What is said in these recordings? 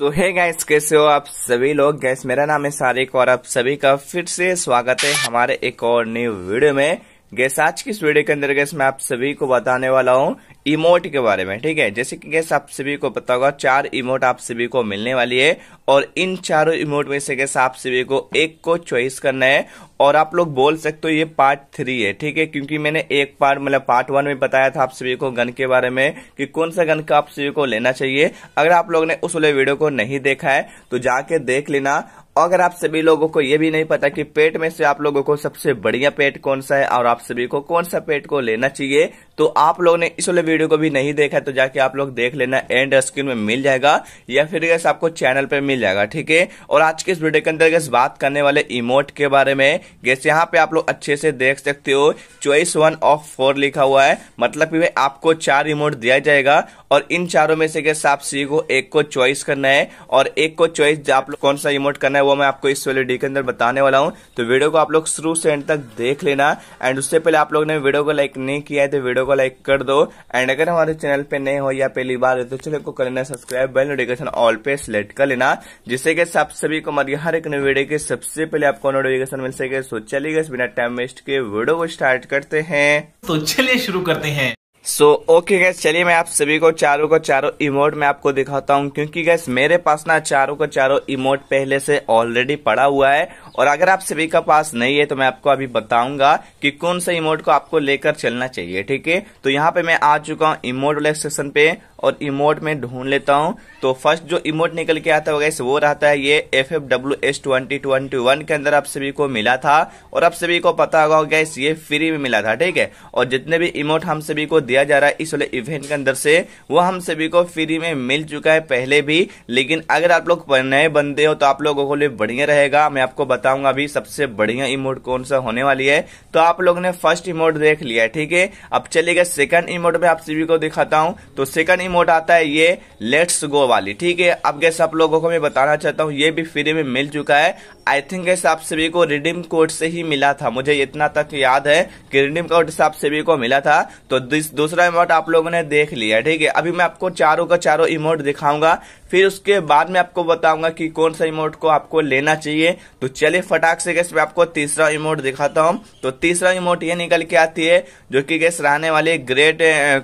सो है गैस कैसे हो आप सभी लोग गैस मेरा नाम है सारिक और आप सभी का फिर से स्वागत है हमारे एक और न्यू वीडियो में गैस आज की इस वीडियो के अंदर गैस मैं आप सभी को बताने वाला हूँ इमोट के बारे में ठीक है जैसे कि गैस आप सभी को पता होगा चार इमोट आप सभी को मिलने वाली है और इन चारों इमोट में से गैस आप सभी को एक को चॉइस करना है और आप लोग बोल सकते हो ये पार्ट थ्री है ठीक है क्योंकि मैंने एक पार्ट मतलब पार्ट वन में बताया था आप सभी को गन के बारे में कि कौन सा गन का आप सभी को लेना चाहिए अगर आप लोग ने उस वाले वीडियो को नहीं देखा है तो जाके देख लेना अगर आप सभी लोगों को ये भी नहीं पता कि पेट में से आप लोगों को सबसे बढ़िया पेट कौन सा है और आप सभी को कौन सा पेट को लेना चाहिए तो आप लोगों ने इस वाले वीडियो को भी नहीं देखा तो जाके आप लोग देख लेना एंड स्क्रीन में मिल जाएगा या फिर गैस आपको चैनल पर मिल जाएगा ठीक है और आज के इस वीडियो के अंदर गैस बात करने वाले इमोट के बारे में गैस यहाँ पे आप लोग अच्छे से देख सकते हो चोइस वन ऑफ फोर लिखा हुआ है मतलब की आपको चार इमोट दिया जाएगा और इन चारों में से गैस आप सी को एक को चॉइस करना है और एक को चॉइस आप लोग कौन सा इमोट करना है है वो मैं आपको इस वीडियो के अंदर बताने वाला हूँ तो वीडियो को आप लोग शुरू से एंड तक देख लेना एंड उससे पहले आप लोग ने वीडियो को लाइक नहीं किया है तो वीडियो को लाइक कर दो एंड अगर हमारे चैनल पे नए हो या पहली बार है तो चैनल को कर लेना सब्सक्राइब बेल नोटिफिकेशन ऑल पे सिलेक्ट कर लेना जिससे कि आप सभी को हमारी हर एक नई वीडियो के सबसे पहले आपको नोटिफिकेशन मिल सके सोचा चलिए बिना टाइम वेस्ट के वीडियो को स्टार्ट करते हैं तो चलिए शुरू करते हैं सो ओके गैस चलिए मैं आप सभी को चारों को चारों इमोट में आपको दिखाता हूँ क्योंकि गैस मेरे पास ना चारों को चारों इमोट पहले से ऑलरेडी पड़ा हुआ है और अगर आप सभी का पास नहीं है तो मैं आपको अभी बताऊंगा कि कौन सा इमोट को आपको लेकर चलना चाहिए ठीक है तो यहाँ पे मैं आ चुका हूँ इमोट वाले सेक्शन पे और इमोट में ढूंढ लेता हूँ तो फर्स्ट जो इमोट निकल के आता है वो रहता है ये F F W S twenty twenty one के अंदर आप सभी को मिला था और आप सभी को पता होगा गैस ये फ्री में मिला था ठीक है और जितने भी इमोट हम सभी को दिया जा रहा है इस वाले इवेंट के अंदर से वो हम सभी को फ्री में मिल चुका है पहले भी लेकिन अगर आप लोग नए बंदे हो तो आप लोगों को लिए बढ़िया रहेगा मैं आपको बताऊंगा अभी सबसे बढ़िया इमोट कौन सा होने वाली है तो आप लोग ने फर्स्ट इमोट देख लिया है ठीक है अब चलेगा सेकंड इमोट में आप सभी को दिखाता हूँ तो सेकंड मोड आता है ये लेट्स गो वाली ठीक है अब गैस आप लोगों को मैं बताना चाहता हूँ ये भी फ्री में मिल चुका है आई थिंक गैस आप सभी को रिडीम कोड से ही मिला था मुझे इतना तक याद है कि रिडीम कोड से आप सभी को मिला था तो दूसरा इमोट आप लोगों ने देख लिया ठीक है अभी मैं आपको चारों का चारों इमोट दिखाऊंगा फिर उसके बाद में आपको बताऊंगा कि कौन सा इमोट को आपको लेना चाहिए तो चलिए फटाक से गैस मैं आपको तीसरा इमोट दिखाता हूँ तो तीसरा इमोट ये निकल के आती है जो कि गैस रहने वाले ग्रेट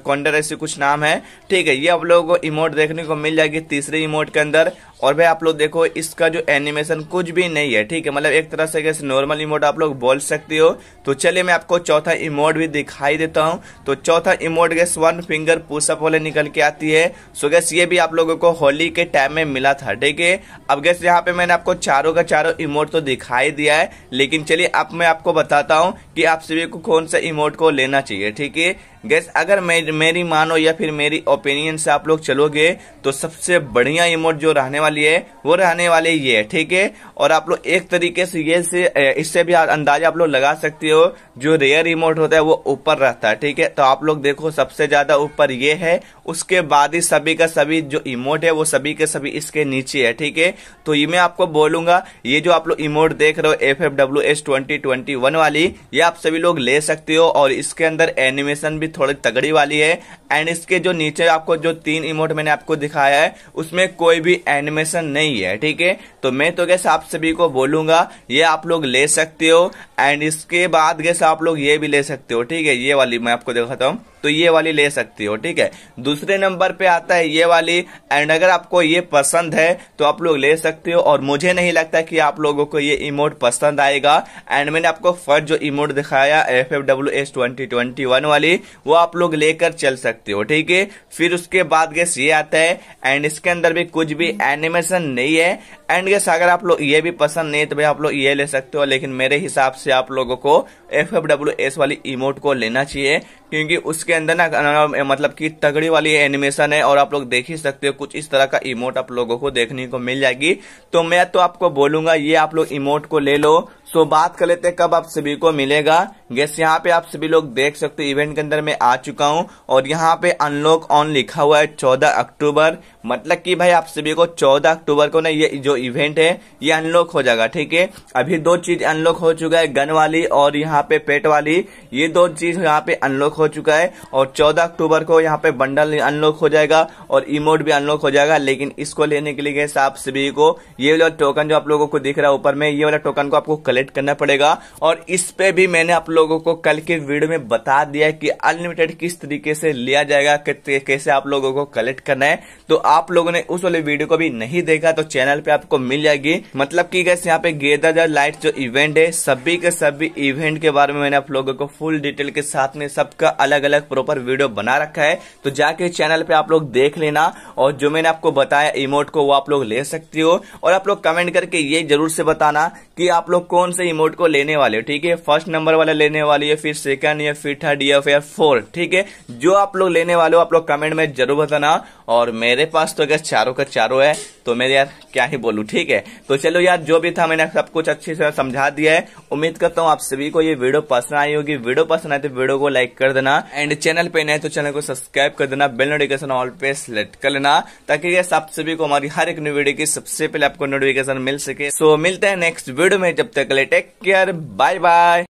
कॉन्डर ऐसे कुछ नाम है ठीक है ये आप लोगों को इमोट देखने को मिल जाएगी तीसरे इमोट के अंदर और भाई आप लोग देखो इसका जो एनिमेशन कुछ भी नहीं है ठीक है मतलब एक तरह से कैसे नॉर्मल इमोट आप लोग बोल सकते हो तो चलिए मैं आपको चौथा इमोट भी दिखाई देता हूँ तो चौथा emote guys one finger pushup वाले निकल के आती है सो गैस ये भी आप लोगों को होली के टाइम में मिला था ठीक है अब गैस यहाँ पे मैंने आपको चारों का चारों इमोट तो दिखाई दिया है लेकिन चलिए अब आप मैं आपको बताता हूँ कि आप सभी को कौन सा इमोट को लेना चाहिए ठीक है गैस अगर मेरी, मेरी मानो या फिर मेरी ओपिनियन से आप लोग चलोगे तो सबसे बढ़िया इमोट जो रहने वाली है वो रहने वाली ये है ठीक है और आप लोग एक तरीके से ये से इससे भी अंदाजा आप लोग लगा सकते हो जो रेयर इमोट होता है वो ऊपर रहता है ठीक है तो आप लोग देखो सबसे ज्यादा ऊपर ये है उसके बाद ही सभी का सभी जो इमोट है वो सभी के सभी इसके नीचे है ठीक है तो ये मैं आपको बोलूंगा ये जो आप लोग इमोट देख रहे हो F F W S twenty twenty one वाली ये आप सभी लोग ले सकते हो और इसके अंदर एनिमेशन भी थोड़ी तगड़ी वाली है एंड इसके जो नीचे आपको जो तीन इमोट मैंने आपको दिखाया है उसमें कोई भी एनिमेशन नहीं है ठीक है तो मैं तो गैस आप सभी को बोलूंगा ये आप लोग ले सकते हो एंड इसके बाद गैस आप लोग ये भी ले सकते हो ठीक है ये वाली मैं आपको दिखाता हूँ तो ये वाली ले सकती हो ठीक है दूसरे नंबर पे आता है ये वाली एंड अगर आपको ये पसंद है तो आप लोग ले सकते हो और मुझे नहीं लगता कि आप लोगों को ये इमोट पसंद आएगा एंड मैंने आपको फर्स्ट जो इमोट दिखाया F F W S twenty twenty one वाली वो आप लोग लेकर चल सकते हो ठीक है फिर उसके बाद गैस ये आता है एंड इसके अंदर भी कुछ भी एनिमेशन नहीं है एंड गेस अगर आप लोग ये भी पसंद नहीं तो भाई आप लोग ये ले सकते हो लेकिन मेरे हिसाब से आप लोगों को एफ एफ डब्ल्यू एस वाली इमोट को लेना चाहिए क्योंकि उसके अंदर ना मतलब कि तगड़ी वाली एनिमेशन है और आप लोग देख ही सकते हो कुछ इस तरह का इमोट आप लोगों को देखने को मिल जाएगी तो मैं तो आपको बोलूंगा ये आप लोग इमोट को ले लो सो तो बात कर लेते हैं कब आप सभी को मिलेगा गैस यहाँ पे आप सभी लोग देख सकते हो इवेंट के अंदर मैं आ चुका हूँ और यहाँ पे अनलॉक ऑन लिखा हुआ है चौदह अक्टूबर मतलब कि भाई आप सभी को चौदह अक्टूबर को ना ये जो इवेंट है ये अनलॉक हो जाएगा ठीक है अभी दो चीज अनलॉक हो चुका है गन वाली और यहाँ पे पेट वाली ये दो चीज यहाँ पे अनलॉक हो चुका है और चौदह अक्टूबर को यहाँ पे बंडल अनलॉक हो जाएगा और इमोट भी अनलॉक हो जाएगा लेकिन इसको लेने के लिए गैस आप सभी को ये वाला टोकन जो आप लोगों को दिख रहा है ऊपर में ये वाला टोकन को आपको कलेक्ट करना पड़ेगा और इस पे भी मैंने आप लोगों को कल के वीडियो में बता दिया कि अनलिमिटेड किस तरीके से लिया जाएगा कैसे आप लोगों को कलेक्ट करना है तो आप लोगों ने उस वाले वीडियो को भी नहीं देखा तो चैनल पे आपको मिल जाएगी मतलब की गैस यहाँ पे गेदर द लाइट जो इवेंट है सभी के सभी इवेंट के बारे में मैंने आप लोगों को फुल डिटेल के साथ में सबका अलग अलग प्रोपर वीडियो बना रखा है तो जाके चैनल पे आप लोग देख लेना और जो मैंने आपको बताया इमोट को वो आप लोग ले सकती हो और आप लोग कमेंट करके ये जरूर से बताना कि आप लोग कौन कौन से इमोट को लेने वाले ठीक है फर्स्ट नंबर वाला लेने वाली है फिर सेकंड या फिर थर्ड या फिर फोर्थ ठीक है जो आप लोग लेने वाले हो आप लोग कमेंट में जरूर बताना और मेरे पास तो अगर चारों का चारों है तो मेरे यार क्या ही बोलू ठीक है तो चलो यार जो भी था मैंने सब कुछ अच्छे से समझा दिया है उम्मीद करता हूँ आप सभी को ये वीडियो पसंद आई होगी वीडियो पसंद आए तो वीडियो को लाइक कर देना एंड चैनल पे नए तो चैनल को सब्सक्राइब कर देना बेल नोटिफिकेशन ऑल पे सेलेक्ट कर लेना ताकि आप सभी को हमारी हर एक न्यू वीडियो की सबसे पहले आपको नोटिफिकेशन मिल सके सो मिलते हैं नेक्स्ट वीडियो में जब तक लिए टेक केयर बाय बाय